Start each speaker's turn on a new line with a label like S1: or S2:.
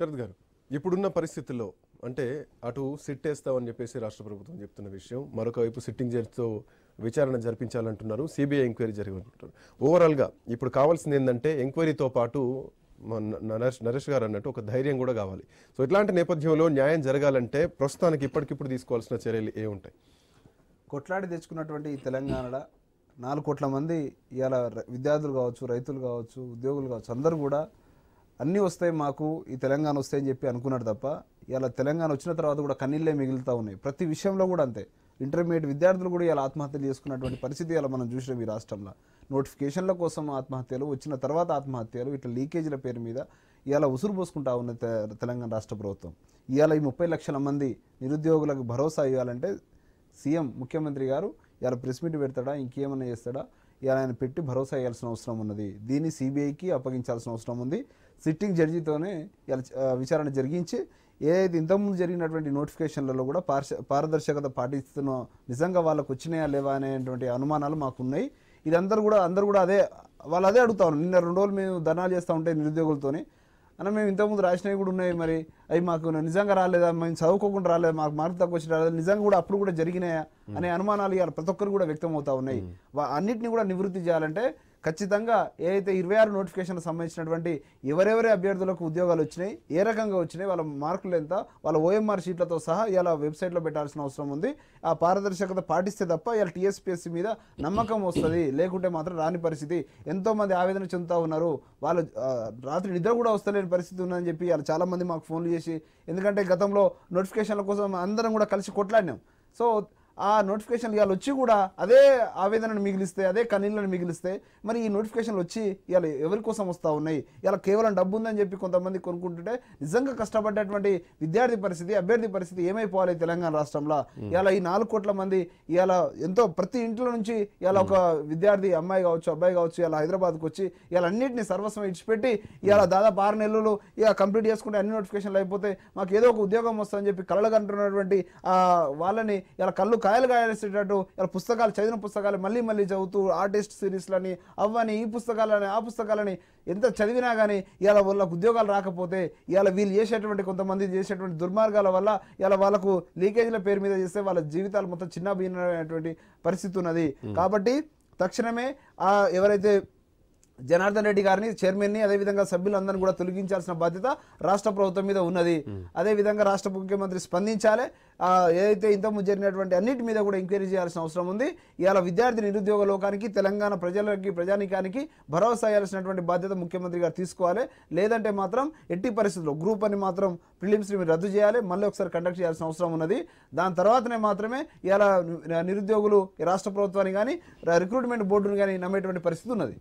S1: శరత్ గారు ఇప్పుడున్న పరిస్థితుల్లో అంటే అటు సిట్ వేస్తామని చెప్పేసి రాష్ట్ర ప్రభుత్వం చెప్తున్న విషయం మరొక వైపు సిట్టింగ్ జడ్జితో విచారణ జరిపించాలంటున్నారు సిబిఐ ఎంక్వైరీ జరగాలంటున్నారు ఓవరాల్గా ఇప్పుడు కావాల్సింది ఏంటంటే ఎంక్వైరీతో పాటు నరేష్ నరేష్ గారు అన్నట్టు ఒక ధైర్యం కూడా కావాలి సో ఇట్లాంటి నేపథ్యంలో న్యాయం జరగాలంటే ప్రస్తుతానికి ఇప్పటికిప్పుడు తీసుకోవాల్సిన చర్యలు ఏ ఉంటాయి కొట్లాడి తెచ్చుకున్నటువంటి ఈ తెలంగాణలో నాలుగు కోట్ల మంది ఇవాళ విద్యార్థులు కావచ్చు రైతులు కావచ్చు ఉద్యోగులు కావచ్చు అందరూ కూడా అన్నీ వస్తాయి మాకు ఈ తెలంగాణ వస్తాయని చెప్పి అనుకున్నాడు తప్ప ఇలా తెలంగాణ వచ్చిన తర్వాత కూడా కన్నీళ్ళే మిగులుతూ ఉన్నాయి ప్రతి విషయంలో కూడా అంతే ఇంటర్మీడియట్ విద్యార్థులు కూడా ఇలా ఆత్మహత్యలు చేసుకున్నటువంటి పరిస్థితి ఇలా మనం చూసినాం ఈ రాష్ట్రంలో నోటిఫికేషన్ల కోసం ఆత్మహత్యలు వచ్చిన తర్వాత ఆత్మహత్యలు ఇట్లా లీకేజీల పేరు మీద ఇలా ఉసురు పోసుకుంటా ఉన్న తెలంగాణ రాష్ట్ర ప్రభుత్వం ఇవాళ ఈ ముప్పై లక్షల మంది నిరుద్యోగులకు భరోసా ఇవ్వాలంటే సీఎం ముఖ్యమంత్రి గారు ఇవాళ ప్రెస్ మీట్ పెడతాడా ఇంకేమైనా చేస్తాడా ఇవాళ ఆయన పెట్టి భరోసా ఇవ్వాల్సిన అవసరం ఉన్నది దీన్ని సిబిఐకి అప్పగించాల్సిన అవసరం ఉంది సిట్టింగ్ జడ్జితోనే విచారణ జరిగించి ఏది ఇంతకుముందు జరిగినటువంటి నోటిఫికేషన్లలో కూడా పారదర్శకత పాటిస్తున్న నిజంగా వాళ్ళకు వచ్చినాయా లేవా అనేటువంటి అనుమానాలు మాకున్నాయి ఇదందరూ కూడా అందరూ కూడా అదే వాళ్ళు అదే అడుగుతా ఉన్నారు నిన్న రెండు రోజులు మేము ధర్నాలు చేస్తూ ఉంటే నిరుద్యోగులతోనే అన్న మేము ఇంతకుముందు రాసినవి కూడా ఉన్నాయి మరి అవి మాకు నిజంగా రాలేదా మేము చదువుకోకుండా రాలేదు మాకు మార్పు తక్కువ వచ్చి రాలేదు నిజంగా కూడా అప్పుడు కూడా జరిగినాయా అనే అనుమానాలు ఇవాళ ప్రతి ఒక్కరు కూడా వ్యక్తం అవుతా ఉన్నాయి అన్నిటిని కూడా నివృత్తి చేయాలంటే ఖచ్చితంగా ఏదైతే ఇరవై ఆరు నోటిఫికేషన్ సంబంధించినటువంటి ఎవరెవరి అభ్యర్థులకు ఉద్యోగాలు వచ్చినాయి ఏ రకంగా వచ్చినాయి వాళ్ళ మార్కులు ఎంత వాళ్ళ ఓఎంఆర్ షీట్లతో సహా ఇలా వెబ్సైట్లో పెట్టాల్సిన అవసరం ఉంది ఆ పారదర్శకత పాటిస్తే తప్ప ఇలా టీఎస్పీఎస్సీ మీద నమ్మకం వస్తుంది లేకుంటే మాత్రం రాని పరిస్థితి ఎంతోమంది ఆవేదన చెందుతూ ఉన్నారు వాళ్ళు రాత్రి నిద్ర కూడా వస్తలేని పరిస్థితి ఉందని చెప్పి వాళ్ళు చాలామంది మాకు ఫోన్లు చేసి ఎందుకంటే గతంలో నోటిఫికేషన్ల కోసం అందరం కూడా కలిసి కొట్లాడినాం సో ఆ నోటిఫికేషన్లు ఇవాళ వచ్చి కూడా అదే ఆవేదనను మిగిలిస్తే అదే కన్నీళ్ళను మిగిలిస్తే మరి ఈ నోటిఫికేషన్లు వచ్చి ఇవాళ ఎవరి కోసం వస్తూ ఉన్నాయి ఇలా కేవలం డబ్బు ఉందని చెప్పి కొంతమంది కొనుక్కుంటుంటే నిజంగా కష్టపడ్డటువంటి విద్యార్థి పరిస్థితి అభ్యర్థి పరిస్థితి ఏమైపోవాలి తెలంగాణ రాష్ట్రంలో ఇలా ఈ నాలుగు కోట్ల మంది ఇవాళ ఎంతో ప్రతి ఇంట్లో నుంచి ఇలా ఒక విద్యార్థి అమ్మాయి కావచ్చు అబ్బాయి కావచ్చు ఇలా హైదరాబాద్కి వచ్చి ఇలా అన్నింటినీ సర్వస్వం ఇచ్చిపెట్టి ఇలా దాదాపు ఆరు నెలలు ఇక కంప్లీట్ చేసుకుంటే అన్ని నోటిఫికేషన్లు అయిపోతే మాకు ఏదో ఒక ఉద్యోగం వస్తుందని చెప్పి కళలు కంటున్నటువంటి వాళ్ళని ఇలా కళ్ళు స్టైల్గా వేసేటట్టు ఇలా పుస్తకాలు చదివిన పుస్తకాలు మళ్ళీ మళ్ళీ చదువుతూ ఆర్టిస్ట్ సిరీస్లని అవని ఈ పుస్తకాలని ఆ పుస్తకాలని ఎంత చదివినా కానీ ఇలా వాళ్ళకు ఉద్యోగాలు రాకపోతే ఇలా వీళ్ళు చేసేటువంటి కొంతమంది చేసేటువంటి దుర్మార్గాల వల్ల ఇలా వాళ్ళకు లీకేజీల పేరు మీద చేస్తే వాళ్ళ జీవితాలు మొత్తం చిన్న భిన్నమైనటువంటి పరిస్థితి ఉన్నది కాబట్టి తక్షణమే ఎవరైతే జనార్దన్ రెడ్డి గారిని చైర్మన్ని అదేవిధంగా సభ్యులందరినీ కూడా తొలగించాల్సిన బాధ్యత రాష్ట్ర ప్రభుత్వం మీద ఉన్నది అదేవిధంగా రాష్ట్ర ముఖ్యమంత్రి స్పందించాలి ఏదైతే ఇంతకుముందు జరిగినటువంటి అన్నిటి మీద కూడా ఎంక్వైరీ చేయాల్సిన అవసరం ఉంది ఇవాళ విద్యార్థి నిరుద్యోగ లోకానికి తెలంగాణ ప్రజలకి ప్రజానికానికి భరోసా ఇవ్వాల్సినటువంటి బాధ్యత ముఖ్యమంత్రి గారు తీసుకోవాలి లేదంటే మాత్రం ఎట్టి పరిస్థితుల్లో గ్రూప్ అని మాత్రం ప్రిలిమ్స్ని రద్దు చేయాలి మళ్ళీ ఒకసారి కండక్ట్ చేయాల్సిన అవసరం ఉన్నది దాని తర్వాతనే మాత్రమే ఇవాళ నిరుద్యోగులు రాష్ట్ర ప్రభుత్వాన్ని కానీ రిక్రూట్మెంట్ బోర్డును కానీ నమ్మేటువంటి పరిస్థితి ఉన్నది